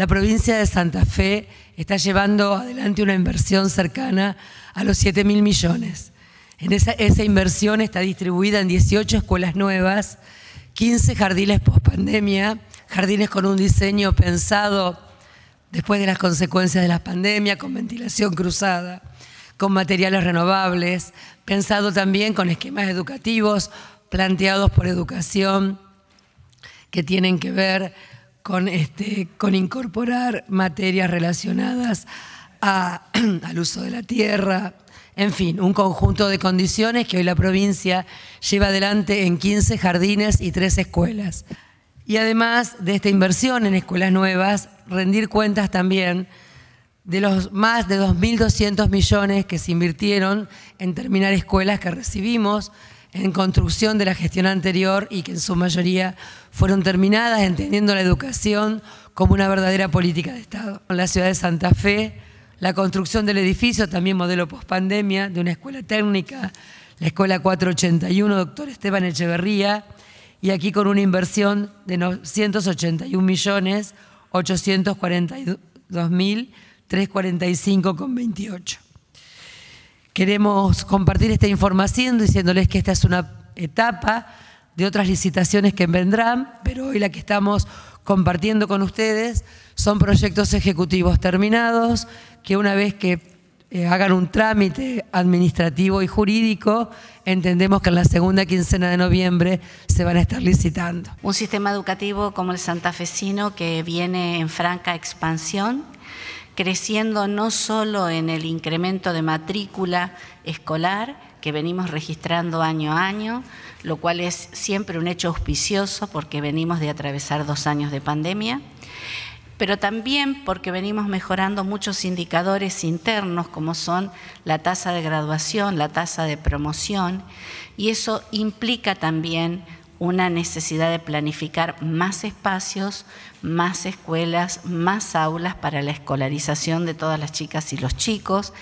la provincia de Santa Fe está llevando adelante una inversión cercana a los 7 mil millones. En esa, inversión está distribuida en 18 escuelas nuevas, 15 jardines post-pandemia, jardines con un diseño pensado después de las consecuencias de la pandemia, con ventilación cruzada, con materiales renovables, pensado también con esquemas educativos planteados por educación que tienen que ver con, este, con incorporar materias relacionadas al uso de la tierra, en fin, un conjunto de condiciones que hoy la provincia lleva adelante en 15 jardines y 3 escuelas. Y además de esta inversión en escuelas nuevas, rendir cuentas también de los más de 2.200 millones que se invirtieron en terminar escuelas que recibimos en construcción de la gestión anterior y que en su mayoría fueron terminadas entendiendo la educación como una verdadera política de Estado. En la ciudad de Santa Fe, la construcción del edificio, también modelo pospandemia, de una escuela técnica, la Escuela 481, doctor Esteban Echeverría, y aquí con una inversión de 981 millones 842 mil 345 con 28. Queremos compartir esta información diciéndoles que esta es una etapa de otras licitaciones que vendrán, pero hoy la que estamos compartiendo con ustedes son proyectos ejecutivos terminados que una vez que eh, hagan un trámite administrativo y jurídico, entendemos que en la segunda quincena de noviembre se van a estar licitando. Un sistema educativo como el santafesino que viene en franca expansión creciendo no solo en el incremento de matrícula escolar, que venimos registrando año a año, lo cual es siempre un hecho auspicioso porque venimos de atravesar dos años de pandemia, pero también porque venimos mejorando muchos indicadores internos como son la tasa de graduación, la tasa de promoción, y eso implica también una necesidad de planificar más espacios, más escuelas, más aulas para la escolarización de todas las chicas y los chicos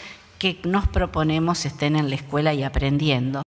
que nos proponemos estén en la escuela y aprendiendo.